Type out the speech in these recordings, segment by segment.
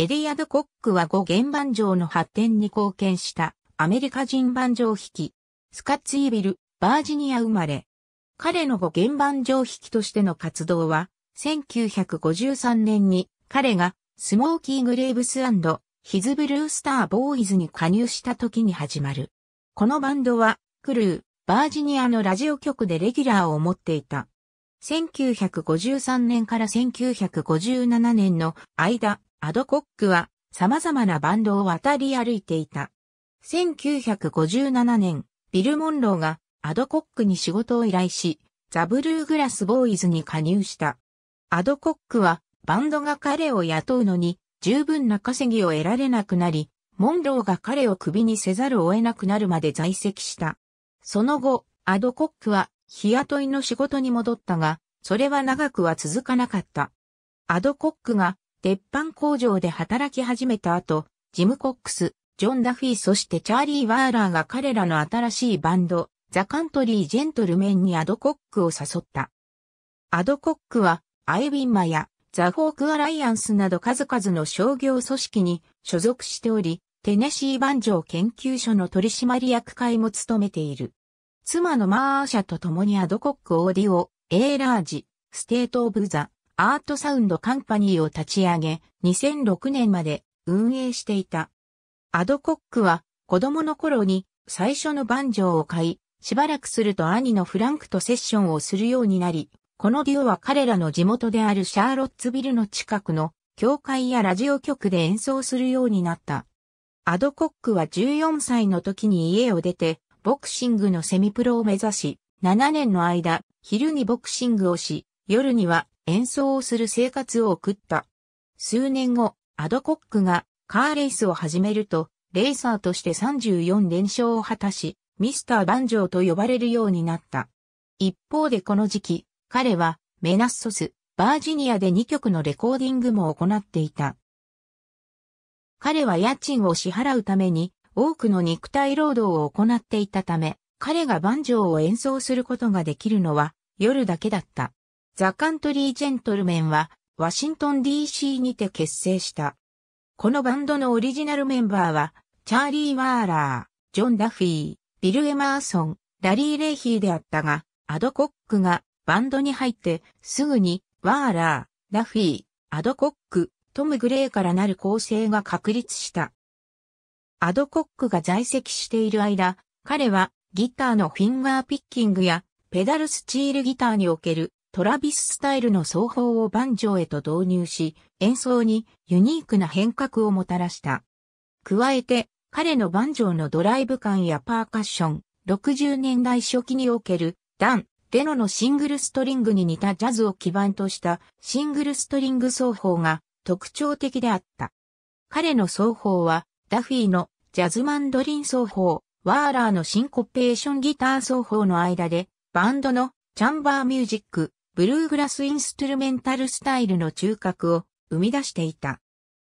エリアド・コックは5弦盤上の発展に貢献したアメリカ人盤上弾き、スカッツ・イービル、バージニア生まれ。彼の5弦盤上弾きとしての活動は、1953年に彼がスモーキー・グレーブスヒズ・ブルースター・ボーイズに加入した時に始まる。このバンドは、クルー、バージニアのラジオ局でレギュラーを持っていた。1953年から1957年の間、アドコックは様々なバンドを渡り歩いていた。1957年、ビル・モンローがアドコックに仕事を依頼し、ザ・ブルーグラス・ボーイズに加入した。アドコックはバンドが彼を雇うのに十分な稼ぎを得られなくなり、モンローが彼をクビにせざるを得なくなるまで在籍した。その後、アドコックは日雇いの仕事に戻ったが、それは長くは続かなかった。アドコックが鉄板工場で働き始めた後、ジム・コックス、ジョン・ダフィーそしてチャーリー・ワーラーが彼らの新しいバンド、ザ・カントリー・ジェントルメンにアドコックを誘った。アドコックは、アイ・ウィンマや、ザ・フォーク・アライアンスなど数々の商業組織に所属しており、テネシー・バンジョー研究所の取締役会も務めている。妻のマーシャと共にアドコック・オーディオ、エーラージ、ステート・オブ・ザ・アートサウンドカンパニーを立ち上げ、2006年まで運営していた。アドコックは子供の頃に最初のバンジョーを買い、しばらくすると兄のフランクとセッションをするようになり、このデュオは彼らの地元であるシャーロッツビルの近くの教会やラジオ局で演奏するようになった。アドコックは14歳の時に家を出て、ボクシングのセミプロを目指し、7年の間、昼にボクシングをし、夜には演奏をする生活を送った。数年後、アドコックがカーレースを始めると、レーサーとして34連勝を果たし、ミスター・バンジョーと呼ばれるようになった。一方でこの時期、彼はメナッソス、バージニアで2曲のレコーディングも行っていた。彼は家賃を支払うために多くの肉体労働を行っていたため、彼がバンジョーを演奏することができるのは夜だけだった。ザ・カントリー・ジェントルメンは、ワシントン DC にて結成した。このバンドのオリジナルメンバーは、チャーリー・ワーラー、ジョン・ダフィー、ビル・エマーソン、ラリー・レイヒーであったが、アドコックがバンドに入って、すぐに、ワーラー、ダフィー、アドコック、トム・グレーからなる構成が確立した。アドコックが在籍している間、彼はギターのフィンガーピッキングやペダルスチールギターにおけるトラビススタイルの奏法をバンジョーへと導入し、演奏にユニークな変革をもたらした。加えて、彼のバンジョーのドライブ感やパーカッション、60年代初期における、ダン、デノのシングルストリングに似たジャズを基盤としたシングルストリング奏法が特徴的であった。彼の奏法は、ダフィーのジャズマンドリン奏法、ワーラーのシンコペーションギター奏法の間で、バンドのチャンバーミュージック、ブルーグラスインストゥルメンタルスタイルの中核を生み出していた。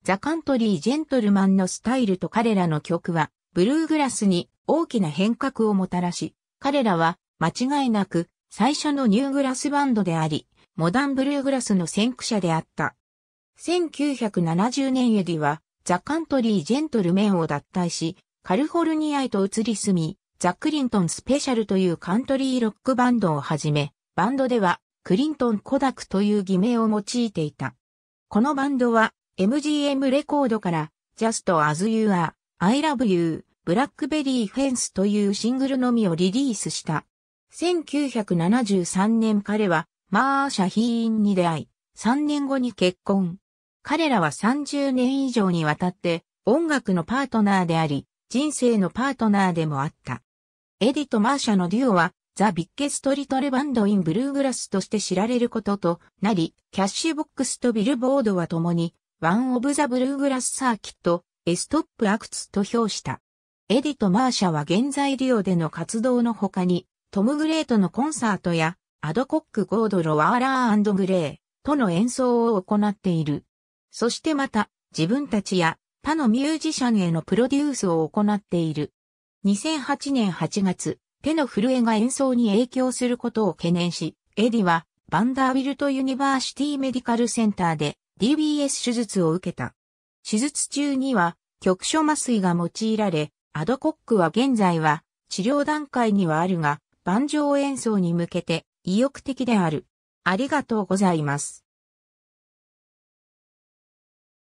ザ・カントリー・ジェントルマンのスタイルと彼らの曲は、ブルーグラスに大きな変革をもたらし、彼らは間違いなく最初のニューグラスバンドであり、モダンブルーグラスの先駆者であった。1970年エディは、ザ・カントリー・ジェントルメンを脱退し、カルフォルニアへと移り住み、ザ・クリントン・スペシャルというカントリーロックバンドをはじめ、バンドではクリントン・コダクという偽名を用いていた。このバンドは MGM レコードから Just As You Are, I Love You, Blackberry Fence というシングルのみをリリースした。1973年彼はマーシャ・ヒーンに出会い、3年後に結婚。彼らは30年以上にわたって音楽のパートナーであり、人生のパートナーでもあった。エディとマーシャのデュオはザ・ビッケストリトルバンド・イン・ブルーグラスとして知られることとなり、キャッシュボックスとビルボードは共に、ワン・オブ・ザ・ブルーグラス・サーキット、エストップ・アクツと評した。エディとマーシャは現在リオでの活動の他に、トム・グレートのコンサートや、アドコック・ゴード・ロワーラーグレーとの演奏を行っている。そしてまた、自分たちや他のミュージシャンへのプロデュースを行っている。2008年8月、手の震えが演奏に影響することを懸念し、エディはバンダービルト・ユニバーシティ・メディカル・センターで DBS 手術を受けた。手術中には局所麻酔が用いられ、アドコックは現在は治療段階にはあるが、盤上演奏に向けて意欲的である。ありがとうございます。